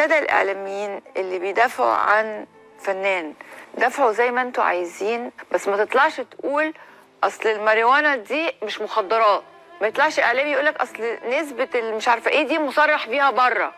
ابتدى الاعلاميين اللي بيدافعوا عن فنان دافعوا زي ما انتوا عايزين بس ما تطلعش تقول اصل الماريوانا دي مش مخدرات ما يطلعش اعلامي يقول لك اصل نسبه مش عارفه ايه دي مصرح بيها بره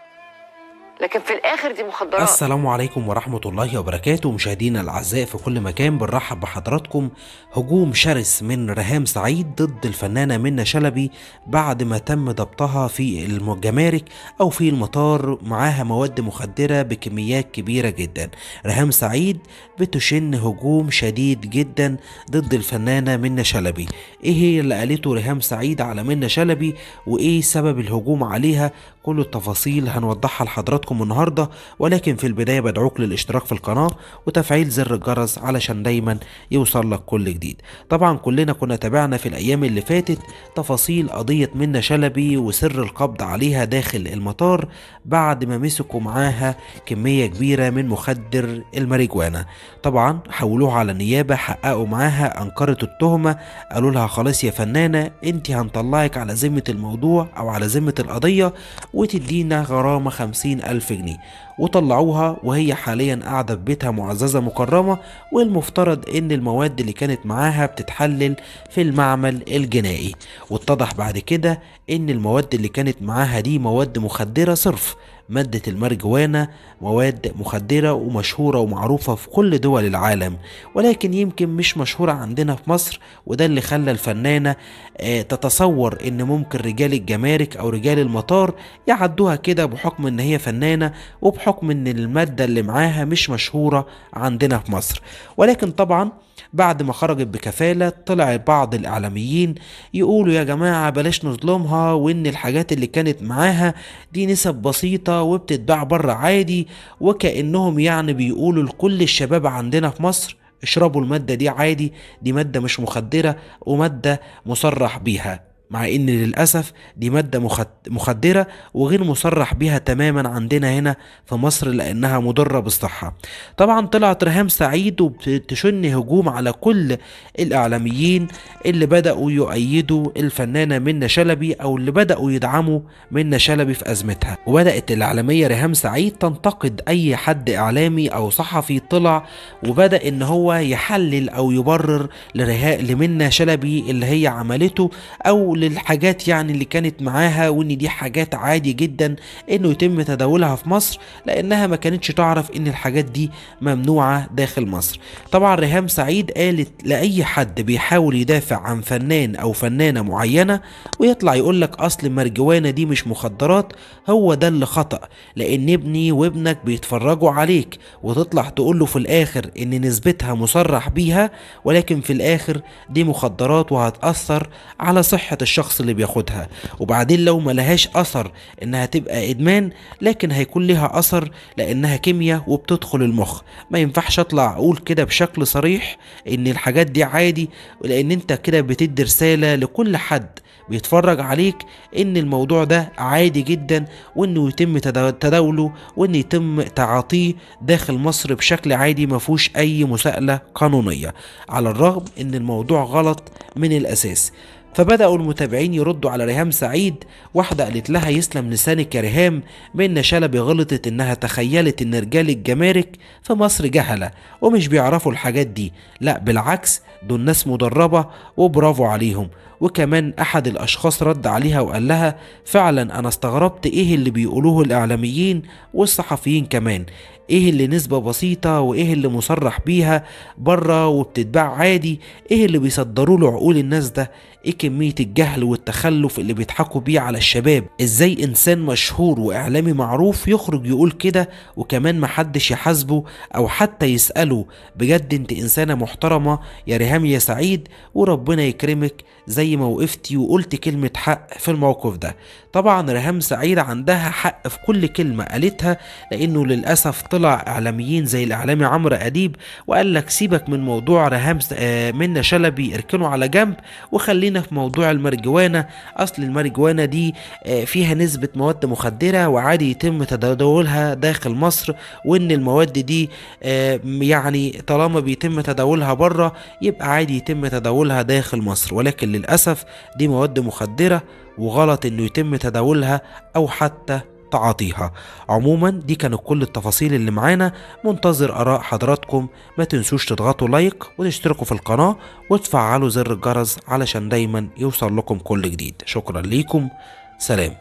لكن في الاخر دي مخدرات السلام عليكم ورحمه الله وبركاته مشاهدينا الاعزاء في كل مكان بنرحب بحضراتكم هجوم شرس من رهام سعيد ضد الفنانه منى شلبي بعد ما تم ضبطها في الجمارك او في المطار معاها مواد مخدره بكميات كبيره جدا رهام سعيد بتشن هجوم شديد جدا ضد الفنانه منى شلبي ايه هي اللي قالته رهام سعيد على منى شلبي وايه سبب الهجوم عليها كل التفاصيل هنوضحها لحضراتكم حلقتكم النهاردة ولكن في البداية بدعوك للاشتراك في القناة وتفعيل زر الجرس علشان دايما يوصل لك كل جديد طبعا كلنا كنا تابعنا في الأيام اللي فاتت تفاصيل قضية منا شلبي وسر القبض عليها داخل المطار بعد ما مسكوا معاها كمية كبيرة من مخدر الماريجوانا طبعا حولوها على النيابة حققوا معاها أنكرت التهمة قالوا لها خلاص يا فنانة انت هنطلعك على ذمة الموضوع أو على ذمة القضية وتدينا غرامة خمسين ألف ألف جنيه وطلعوها وهي حاليا قاعدة في بيتها معززة مكرمة والمفترض إن المواد اللي كانت معاها بتتحلل في المعمل الجنائي واتضح بعد كده إن المواد اللي كانت معاها دي مواد مخدرة صرف مادة المارجوانا مواد مخدرة ومشهورة ومعروفة في كل دول العالم ولكن يمكن مش مشهورة عندنا في مصر وده اللي خلى الفنانة آه، تتصور ان ممكن رجال الجمارك او رجال المطار يعدوها كده بحكم ان هي فنانة وبحكم ان المادة اللي معاها مش مشهورة عندنا في مصر ولكن طبعا بعد ما خرجت بكفالة طلع بعض الإعلاميين يقولوا يا جماعة بلاش نظلمها وإن الحاجات اللي كانت معاها دي نسب بسيطة وبتتباع بره عادي وكأنهم يعني بيقولوا لكل الشباب عندنا في مصر اشربوا المادة دي عادي دي مادة مش مخدرة ومادة مصرح بيها مع ان للاسف دي ماده مخدره وغير مصرح بيها تماما عندنا هنا في مصر لانها مضره بالصحه طبعا طلعت ريهام سعيد وبتشن هجوم على كل الاعلاميين اللي بداوا يؤيدوا الفنانه منى شلبي او اللي بداوا يدعموا منى شلبي في ازمتها وبدات الاعلاميه ريهام سعيد تنتقد اي حد اعلامي او صحفي طلع وبدا ان هو يحلل او يبرر لرها... لمنى شلبي اللي هي عملته او للحاجات يعني اللي كانت معاها وان دي حاجات عادي جدا انه يتم تداولها في مصر لانها ما كانتش تعرف ان الحاجات دي ممنوعة داخل مصر طبعا ريهام سعيد قالت لاي حد بيحاول يدافع عن فنان او فنانة معينة ويطلع يقول لك اصل المرجوانة دي مش مخدرات هو ده اللي خطأ لان ابني وابنك بيتفرجوا عليك وتطلع تقول له في الاخر ان نسبتها مصرح بيها ولكن في الاخر دي مخدرات وهتأثر على صحة الشخص اللي بياخدها وبعدين لو ما لهاش اثر انها تبقى ادمان لكن هيكون ليها اثر لانها كيمياء وبتدخل المخ ما ينفعش اطلع اقول كده بشكل صريح ان الحاجات دي عادي لان انت كده بتدي رساله لكل حد بيتفرج عليك ان الموضوع ده عادي جدا وانه يتم تداوله وان يتم تعاطيه داخل مصر بشكل عادي ما فيهوش اي مساءله قانونيه على الرغم ان الموضوع غلط من الاساس فبدأوا المتابعين يردوا على ريهام سعيد واحدة قالت لها يسلم لسانك يا ريهام بأن شلبي غلطت إنها تخيلت إن رجال الجمارك في مصر جهلة ومش بيعرفوا الحاجات دي لا بالعكس دول ناس مدربة وبرافو عليهم وكمان أحد الأشخاص رد عليها وقال لها فعلا أنا استغربت إيه اللي بيقولوه الإعلاميين والصحفيين كمان ايه اللي نسبة بسيطة وايه اللي مصرح بيها بره وبتتباع عادي ايه اللي بيصدروا له عقول الناس ده ايه كمية الجهل والتخلف اللي بيضحكوا بيه على الشباب ازاي انسان مشهور واعلامي معروف يخرج يقول كده وكمان محدش يحاسبه او حتى يسأله بجد انت انسانة محترمة يا ريهام يا سعيد وربنا يكرمك زي ما وقفتي وقلت كلمة حق في الموقف ده طبعا رهام سعيد عندها حق في كل كلمة قالتها لأنه للأسف طلع إعلاميين زي الإعلامي عمرو أديب وقال لك سيبك من موضوع ريهام آه، منا شلبي اركنه على جنب وخلينا في موضوع المارجوانة أصل المارجوانة دي آه، فيها نسبة مواد مخدرة وعادي يتم تداولها داخل مصر وإن المواد دي آه، يعني طالما بيتم تداولها بره يبقى عادي يتم تداولها داخل مصر ولكن للأسف دي مواد مخدرة وغلط إنه يتم تداولها أو حتى تعاطيها عموما دي كانت كل التفاصيل اللي معانا منتظر اراء حضراتكم ما تنسوش تضغطوا لايك وتشتركوا في القناة وتفعلوا زر الجرس علشان دايما يوصل لكم كل جديد شكرا ليكم سلام